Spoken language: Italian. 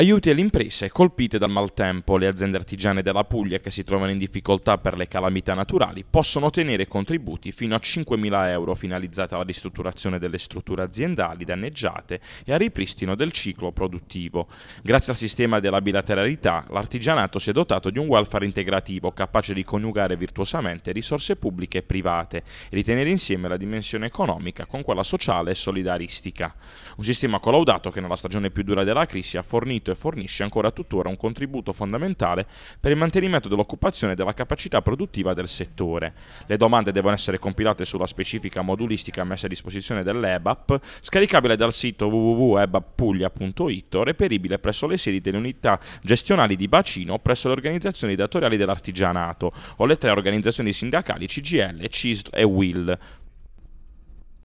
Aiuti alle imprese colpite dal maltempo. Le aziende artigiane della Puglia che si trovano in difficoltà per le calamità naturali possono ottenere contributi fino a 5.000 euro finalizzati alla ristrutturazione delle strutture aziendali danneggiate e al ripristino del ciclo produttivo. Grazie al sistema della bilateralità, l'artigianato si è dotato di un welfare integrativo capace di coniugare virtuosamente risorse pubbliche e private e di tenere insieme la dimensione economica con quella sociale e solidaristica. Un sistema collaudato che nella stagione più dura della crisi ha fornito e fornisce ancora tuttora un contributo fondamentale per il mantenimento dell'occupazione e della capacità produttiva del settore. Le domande devono essere compilate sulla specifica modulistica messa a disposizione dell'EBAP, scaricabile dal sito www.ebappuglia.it, reperibile presso le sedi delle unità gestionali di bacino o presso le organizzazioni datoriali dell'artigianato o le tre organizzazioni sindacali CGL, CISL e WIL.